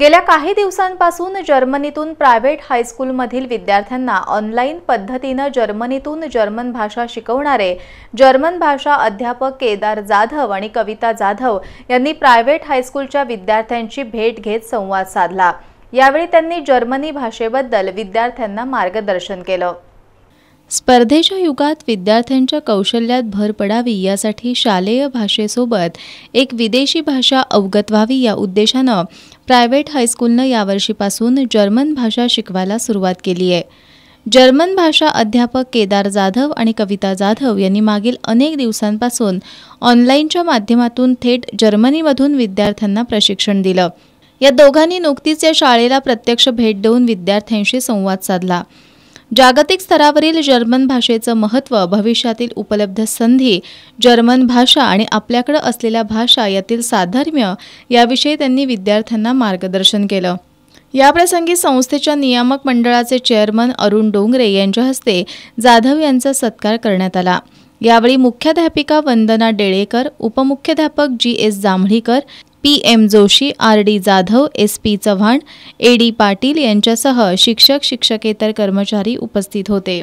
गेल्या काही दिवसांपासून जर्मनीतून प्रायव्हेट हायस्कूलमधील विद्यार्थ्यांना ऑनलाईन पद्धतीनं जर्मनीतून जर्मन भाषा शिकवणारे जर्मन भाषा अध्यापक केदार जाधव आणि कविता जाधव यांनी प्रायव्हेट हायस्कूलच्या विद्यार्थ्यांची भेट घेत संवाद साधला यावेळी त्यांनी जर्मनी भाषेबद्दल विद्यार्थ्यांना मार्गदर्शन केलं स्पर्धेच्या युगात विद्यार्थ्यांच्या कौशल्यात भर पडावी यासाठी शालेय भाषेसोबत एक विदेशी भाषा अवगत व्हावी या उद्देशानं प्रायव्हेट हायस्कूलनं यावर्षीपासून जर्मन भाषा शिकवायला सुरुवात केली आहे जर्मन भाषा अध्यापक केदार जाधव आणि कविता जाधव यांनी मागील अनेक दिवसांपासून ऑनलाईनच्या माध्यमातून थेट जर्मनीमधून विद्यार्थ्यांना प्रशिक्षण दिलं या दोघांनी नुकतीच या शाळेला प्रत्यक्ष भेट देऊन विद्यार्थ्यांशी संवाद साधला जागतिक स्तरावरील जर्मन भाषेचं महत्त्व भविष्यातील उपलब्ध संधी जर्मन भाषा आणि आपल्याकडं असलेल्या भाषा यातील साधर्म्य याविषयी त्यांनी विद्यार्थ्यांना मार्गदर्शन केलं याप्रसंगी संस्थेच्या नियामक मंडळाचे चेअरमन अरुण डोंगरे यांच्या हस्ते जाधव यांचा सत्कार करण्यात आला यावेळी मुख्याध्यापिका वंदना डेळेकर उपमुख्याध्यापक G S Jambhalikar P M Joshi R D Jadhav S P Chavan A D Patil यांच्यासह शिक्षक शिक्षकेतर कर्मचारी उपस्थित होते